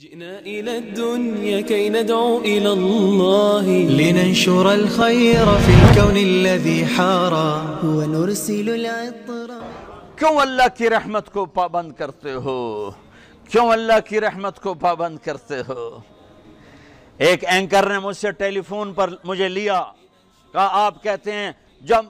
جئنا إلى الدنيا كي ندعو إلى الله لننشر الخير في الكون الذي حارا ونرسل العطر كيف الله كي رحمتك بابند کرتے ہو کیوں اللہ کی رحمت کو پابند کرتے ہو ایک اینکر نے مجھ سے ٹیلی فون پر مجھے لیا کہا آپ کہتے ہیں جب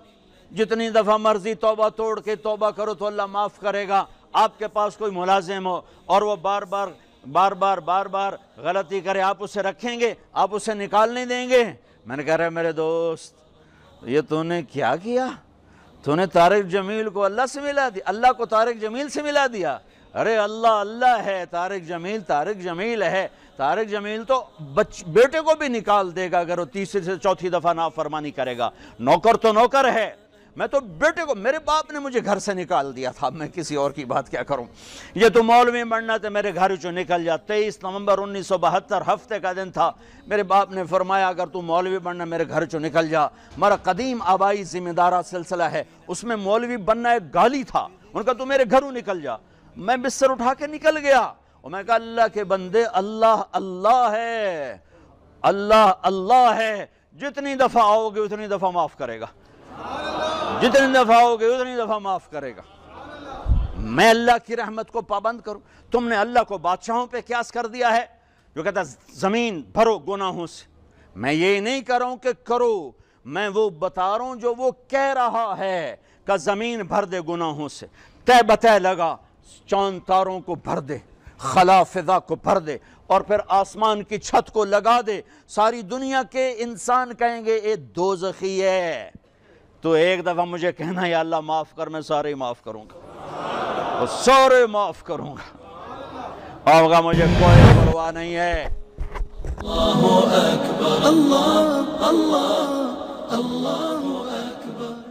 جتنی دفعہ مرضی توبہ توڑ کے توبہ کرو تو اللہ معاف کرے گا آپ کے پاس کوئی ملازم ہو اور وہ بار بار بار بار بار بار غلطی کرے آپ اسے رکھیں گے آپ اسے نکال نہیں دیں گے میں نے کہہ رہا میرے دوست یہ تو نے کیا کیا تو نے طارق جمیل کو اللہ سے ملا دیا اللہ کو طارق جمیل سے ملا دیا ارے اللہ اللہ ہے طارق جمیل طارق جمیل ہے طارق جمیل تو بچ بیٹے کو بھی نکال دے گا اگر وہ تیسری سے چوتھی دفعہ نافرمانی کرے گا نوکر تو نوکر ہے میں تو بیٹے کو میرے باپ نے مجھے گھر سے نکال دیا تھا میں کسی اور کی بات کیا کروں یہ تو مولوی بننا تھا میرے گھر جو نکل جا تیئیس نومبر انیس سو بہتر ہفتے کا دن تھا میرے باپ نے فرمایا اگر تو مولوی بننا میرے گھر جو نکل جا مرا قدیم آبائی ذمہ دارہ سلسلہ ہے اس میں مولوی بننا ایک گالی تھا ان کا تو میرے گھروں نکل جا میں بستر اٹھا کے نکل گیا اور میں کہا اللہ کے بندے اللہ اللہ ہے اللہ اللہ ہے جتنی دفعہ آؤ گے اتنی دفعہ معاف کرے گا جتنی دفعہ ہوگی اتنی دفعہ معاف کرے گا میں اللہ کی رحمت کو پابند کروں تم نے اللہ کو بادشاہوں پہ قیاس کر دیا ہے جو کہتا ہے زمین بھرو گناہوں سے میں یہ نہیں کر رہا ہوں کہ کرو میں وہ بتا رہا ہوں جو وہ کہہ رہا ہے کہ زمین بھر دے گناہوں سے طے بتہ لگا چاند تاروں کو بھر دے خلا فضا کو بھر دے اور پھر آسمان کی چھت کو لگا دے ساری دنیا کے انسان کہیں گے اے دوزخی ہے تو ایک دفعہ مجھے کہنا یا اللہ معاف کر میں سارے معاف کروں گا سارے معاف کروں گا آپ کا مجھے کوئی پرواہ نہیں ہے اللہ اللہ اللہ اللہ اکبر اکبر